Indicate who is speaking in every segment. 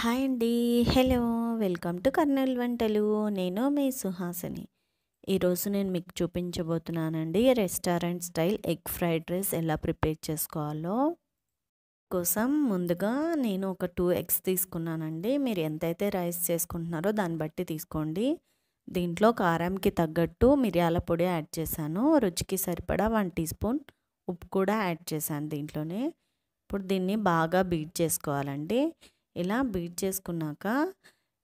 Speaker 1: hi అండి hello welcome to Kurnool వంటలు నేను మీ సుహాసిని ఈరోజు నేను మీకు చూపించబోతున్నానండి restaurant style egg fried rice ఎలా ప్రిపేర్ చేసుకోవాలో కోసం ముందుగా నేను ఒక టూ ఎగ్స్ తీసుకున్నానండి మీరు ఎంతైతే రైస్ చేసుకుంటున్నారో దాన్ని బట్టి తీసుకోండి దీంట్లో కారంకి తగ్గట్టు మిరియాల పొడి యాడ్ చేశాను రుచికి సరిపడా వన్ టీ స్పూన్ ఉప్పు కూడా యాడ్ చేశాను దీంట్లోనే ఇప్పుడు దీన్ని బాగా బీట్ చేసుకోవాలండి ఇలా బీట్ చేసుకున్నాక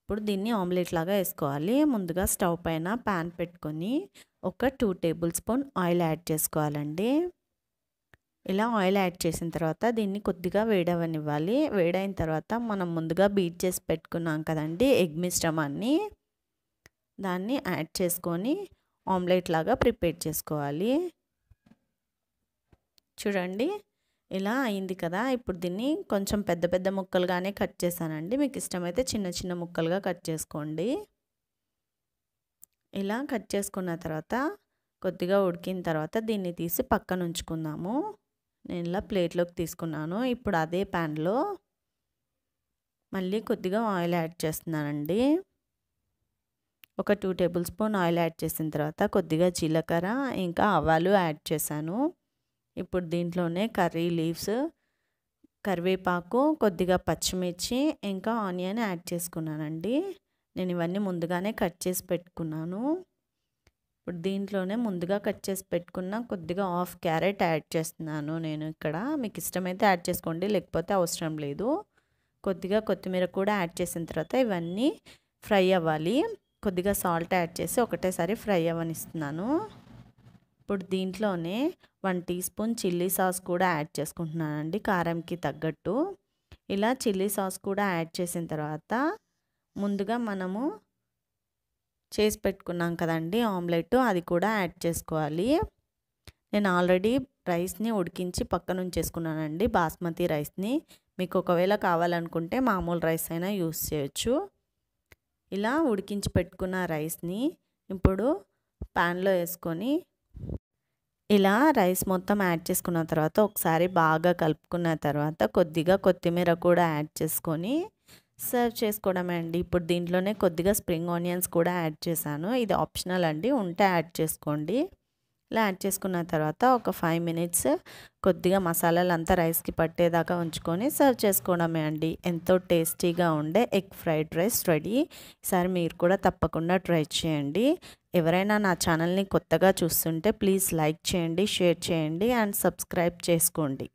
Speaker 1: ఇప్పుడు దీన్ని ఆమ్లెట్ లాగా వేసుకోవాలి ముందుగా స్టవ్ పైన ప్యాన్ పెట్టుకొని ఒక two table spoon oil add చేసుకోవాలండి ఇలా ఆయిల్ యాడ్ చేసిన తర్వాత దీన్ని కొద్దిగా వేడవనివ్వాలి వేడైన తర్వాత మనం ముందుగా బీట్ చేసి పెట్టుకున్నాం కదండి ఎగ్ మిశ్రమాన్ని దాన్ని యాడ్ చేసుకొని ఆమ్లెట్ లాగా ప్రిపేర్ చేసుకోవాలి చూడండి ఇలా అయింది కదా ఇప్పుడు దీన్ని కొంచెం పెద్ద పెద్ద ముక్కలుగానే కట్ చేశానండి మీకు ఇష్టమైతే చిన్న చిన్న ముక్కలుగా కట్ చేసుకోండి ఇలా కట్ చేసుకున్న తర్వాత కొద్దిగా ఉడికిన తర్వాత దీన్ని తీసి పక్కన ఉంచుకుందాము నేను ఇలా ప్లేట్లోకి తీసుకున్నాను ఇప్పుడు అదే ప్యాన్లో మళ్ళీ కొద్దిగా ఆయిల్ యాడ్ చేస్తున్నానండి ఒక two table spoon oil add చేసిన తర్వాత కొద్దిగా జీలకర్ర ఇంకా ఆవాలు యాడ్ చేశాను ఇప్పుడు దీంట్లోనే కర్రీ లీవ్స్ కరివేపాకు కొద్దిగా పచ్చిమిర్చి ఇంకా ఆనియన్ యాడ్ చేసుకున్నానండి నేను ఇవన్నీ ముందుగానే కట్ చేసి పెట్టుకున్నాను ఇప్పుడు దీంట్లోనే ముందుగా కట్ చేసి పెట్టుకున్న కొద్దిగా హాఫ్ క్యారెట్ యాడ్ చేస్తున్నాను నేను ఇక్కడ మీకు ఇష్టమైతే యాడ్ చేసుకోండి లేకపోతే అవసరం లేదు కొద్దిగా కొత్తిమీర కూడా యాడ్ చేసిన తర్వాత ఇవన్నీ ఫ్రై అవ్వాలి కొద్దిగా సాల్ట్ యాడ్ చేసి ఒకటేసారి ఫ్రై అవ్వనిస్తున్నాను ఇప్పుడు దీంట్లోనే one tea spoon chilli sauce కూడా యాడ్ చేసుకుంటున్నానండి కారంకి తగ్గట్టు ఇలా చిల్లీ సాస్ కూడా యాడ్ చేసిన తర్వాత ముందుగా మనము చేసి పెట్టుకున్నాం కదండి ఆమ్లెట్ అది కూడా యాడ్ చేసుకోవాలి నేను ఆల్రెడీ రైస్ని ఉడికించి పక్కన ఉంచేసుకున్నానండి బాస్మతి రైస్ని మీకు ఒకవేళ కావాలనుకుంటే మామూలు రైస్ అయినా యూస్ చేయొచ్చు ఇలా ఉడికించి పెట్టుకున్న రైస్ని ఇప్పుడు ప్యాన్లో వేసుకొని ఇలా రైస్ మొత్తం యాడ్ చేసుకున్న తర్వాత ఒకసారి బాగా కలుపుకున్న తర్వాత కొద్దిగా కొత్తిమీర కూడా యాడ్ చేసుకొని సర్వ్ చేసుకోవడమే అండి ఇప్పుడు దీంట్లోనే కొద్దిగా స్ప్రింగ్ ఆనియన్స్ కూడా యాడ్ చేశాను ఇది ఆప్షనల్ అండి ఉంటే యాడ్ చేసుకోండి ఇలా యాడ్ చేసుకున్న తర్వాత ఒక ఫైవ్ మినిట్స్ కొద్దిగా మసాలాలు అంతా రైస్కి పట్టేదాకా ఉంచుకొని సర్వ్ చేసుకోవడమే అండి ఎంతో టేస్టీగా ఉండే ఎగ్ ఫ్రైడ్ రైస్ రెడీ ఈసారి మీరు కూడా తప్పకుండా ట్రై చేయండి ఎవరైనా నా ఛానల్ని కొత్తగా చూస్తుంటే ప్లీజ్ లైక్ చేయండి షేర్ చేయండి అండ్ సబ్స్క్రైబ్ చేసుకోండి